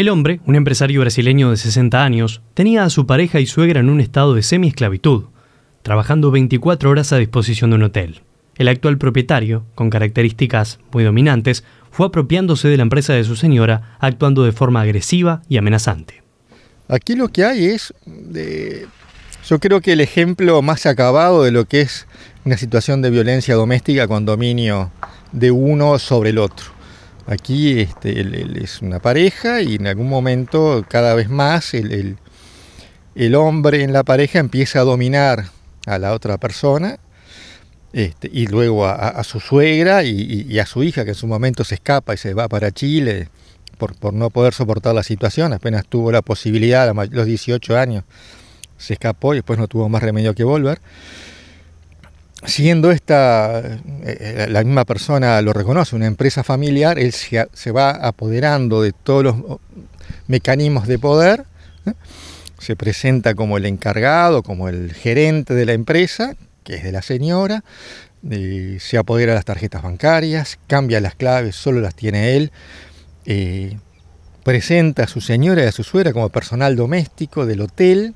El hombre, un empresario brasileño de 60 años, tenía a su pareja y suegra en un estado de semi-esclavitud, trabajando 24 horas a disposición de un hotel. El actual propietario, con características muy dominantes, fue apropiándose de la empresa de su señora, actuando de forma agresiva y amenazante. Aquí lo que hay es, yo creo que el ejemplo más acabado de lo que es una situación de violencia doméstica con dominio de uno sobre el otro. Aquí este, es una pareja y en algún momento cada vez más el, hombre en la pareja empieza a dominar a la otra persona este, y luego a, su suegra y, a su hija que en su momento se escapa y se va para Chile por, por no poder soportar la situación, apenas tuvo la posibilidad a los 18 años, se escapó y después no tuvo más remedio que volver siendo esta, eh, eh, la misma persona lo reconoce, una empresa familiar, él se, va apoderando de todos los mecanismos de poder, ¿eh? se presenta como el encargado, como el gerente de la empresa, que es de la señora, se apodera de las tarjetas bancarias, cambia las claves, solo las tiene él, presenta a su señora y a su suegra como personal doméstico del hotel,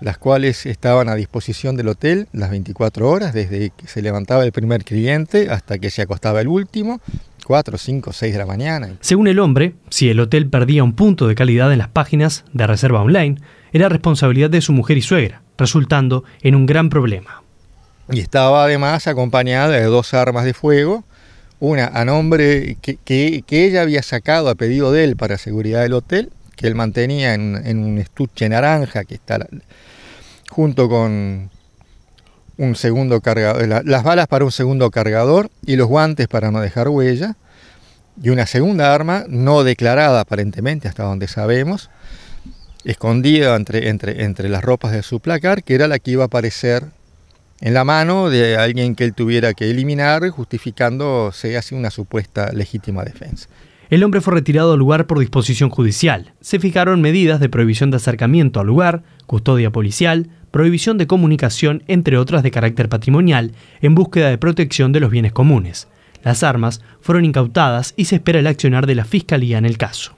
las cuales estaban a disposición del hotel las 24 horas, desde que se levantaba el primer cliente hasta que se acostaba el último, 4, 5, 6 de la mañana. Según el hombre, si el hotel perdía un punto de calidad en las páginas de reserva online, era responsabilidad de su mujer y suegra, resultando en un gran problema. Y estaba además acompañada de dos armas de fuego, una a nombre que, que ella había sacado a pedido de él para seguridad del hotel que él mantenía en, un estuche naranja que está junto con un segundo cargador, las balas para un segundo cargador y los guantes para no dejar huella y una segunda arma no declarada aparentemente hasta donde sabemos escondida entre, entre, entre las ropas de su placar que era la que iba a aparecer en la mano de alguien que él tuviera que eliminar justificándose así una supuesta legítima defensa. El hombre fue retirado al lugar por disposición judicial. Se fijaron medidas de prohibición de acercamiento al lugar, custodia policial, prohibición de comunicación, entre otras de carácter patrimonial, en búsqueda de protección de los bienes comunes. Las armas fueron incautadas y se espera el accionar de la Fiscalía en el caso.